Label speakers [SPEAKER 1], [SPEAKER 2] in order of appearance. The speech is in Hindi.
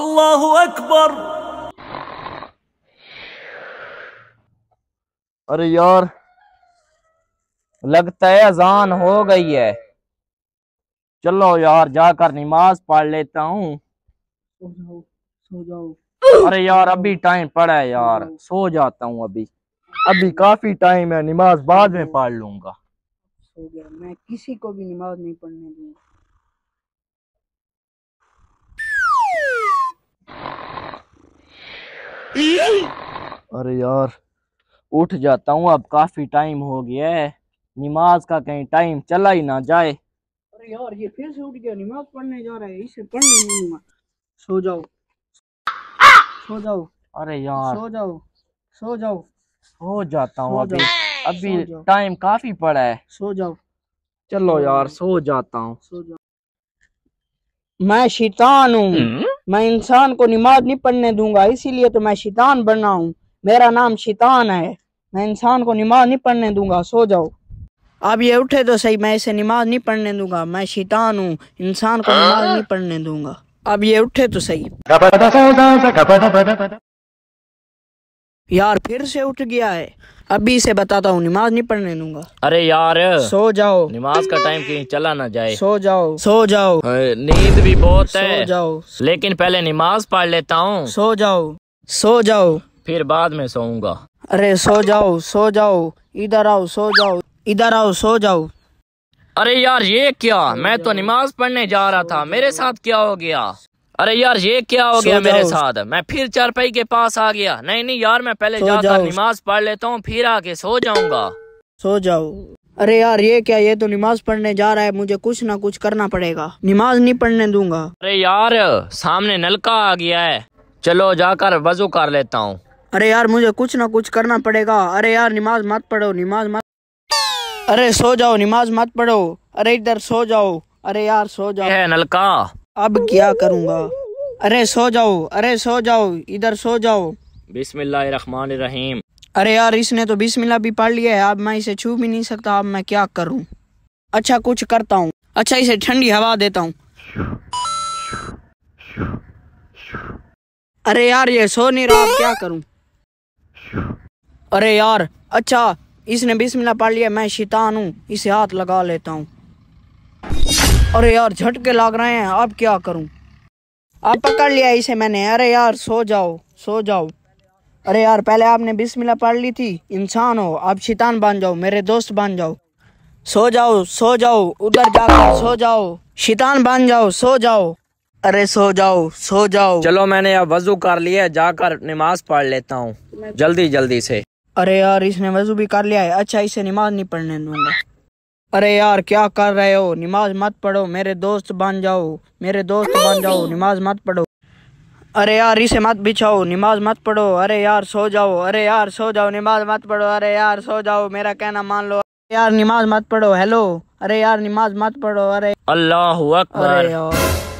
[SPEAKER 1] अल्लाह अकबर अरे यार लगता है अजान हो गई है चलो यार जाकर नमाज पढ़ लेता हूँ अरे यार अभी टाइम पड़ा है यार सो जाता हूँ अभी अभी काफी टाइम है नमाज बाद में पढ़ लूंगा
[SPEAKER 2] मैं किसी को भी नमाज नहीं पढ़ने दूंगा अरे
[SPEAKER 1] यार उठ जाता हूँ अब काफी टाइम हो गया है नमाज का कहीं टाइम चला ही ना जाए
[SPEAKER 2] अरे यार ये फिर से उठ गया नमाज पढ़ने जा रहा है इसे पढ़ने नहीं सो जाओ सो जाओ अरे यार सो जाओ सो जाओ सो जाता हूँ अभी अभी टाइम काफी पड़ा है सो जाओ चलो यार सो
[SPEAKER 1] जाता हूँ
[SPEAKER 2] मैं शैतान हूँ हम्म। मैं इंसान को नमाज नहीं पढ़ने दूंगा इसीलिए तो मैं शैतान बना हूँ मेरा नाम शैतान है मैं इंसान को नमाज नहीं पढ़ने दूंगा सो जाओ अब ये उठे तो सही मैं इसे नमाज नहीं पढ़ने दूंगा मैं शैतान हूँ इंसान को नमाज नहीं पढ़ने दूंगा अब ये उठे तो सही यार फिर से उठ गया है अभी से बताता हूँ नमाज नहीं पढ़ने दूंगा
[SPEAKER 1] अरे यार सो जाओ नमाज का टाइम कहीं चला ना जाए सो जाओ सो जाओ हाँ, नींद भी बहुत है सो जाओ लेकिन पहले नमाज पढ़ लेता हूँ सो जाओ सो जाओ फिर बाद में सोऊंगा
[SPEAKER 2] अरे सो जाओ सो जाओ इधर आओ सो जाओ इधर आओ सो जाओ
[SPEAKER 1] अरे यार ये क्या मैं तो नमाज पढ़ने जा रहा था मेरे साथ क्या हो गया अरे यार ये क्या हो गया मेरे साथ मैं फिर चारपाई के पास आ गया नहीं नहीं यार मैं पहले जाकर नमाज पढ़ लेता हूँ फिर आके सो जाऊंगा
[SPEAKER 2] सो जाओ अरे यार ये क्या ये तो नमाज पढ़ने जा रहा है मुझे कुछ ना कुछ करना पड़ेगा नमाज नहीं पढ़ने दूंगा
[SPEAKER 1] अरे यार सामने नलका आ गया है चलो जाकर वजू कर लेता हूँ
[SPEAKER 2] अरे यार मुझे कुछ ना कुछ करना पड़ेगा अरे यार नमाज मत पढ़ो नमाज मत अरे सो जाओ नमाज मत पढ़ो अरे इधर सो जाओ अरे यार सो जाओ है नलका अब क्या करूँगा अरे सो जाओ अरे सो जाओ इधर सो जाओ
[SPEAKER 1] रहीम
[SPEAKER 2] अरे यार इसने तो बिस्मिल्लाह भी पढ़ लिया है अब मैं इसे छू भी नहीं सकता अब मैं क्या करूँ अच्छा कुछ करता हूँ अच्छा इसे ठंडी हवा देता हूँ अरे यार ये सो नहीं रहा क्या करूँ अरे यार अच्छा इसने बिस्मिल्लाह पढ़ लिया मैं शैतान हूँ इसे हाथ लगा लेता हूँ अरे यार झटके लग रहे हैं अब क्या करूं अब पकड़ लिया इसे मैंने अरे यार सो जाओ सो जाओ अरे यार पहले आपने बिस्मिल्लाह पढ़ ली थी इंसान हो आप शैतान बन जाओ मेरे दोस्त बन जाओ सो जाओ सो जाओ उधर जाकर सो जाओ शैतान बन जाओ सो जाओ अरे सो जाओ सो जाओ
[SPEAKER 1] चलो मैंने अब वजू कर लिया जाकर नमाज पढ़ लेता हूँ जल्दी जल्दी से
[SPEAKER 2] अरे यार इसने वजू भी कर लिया है अच्छा इसे नमाज नहीं पढ़ने दूंगा अरे यार क्या कर रहे हो नमाज मत पढ़ो मेरे दोस्त बन जाओ मेरे दोस्त बन जाओ नमाज मत पढ़ो अरे यार इसे मत बिछाओ नमाज मत पढ़ो अरे यार सो जाओ अरे यार सो जाओ नमाज मत पढ़ो अरे यार सो जाओ मेरा कहना मान लो यार नमाज मत पढ़ो हेलो अरे यार नमाज मत पढ़ो अरे अल्लाह अकबर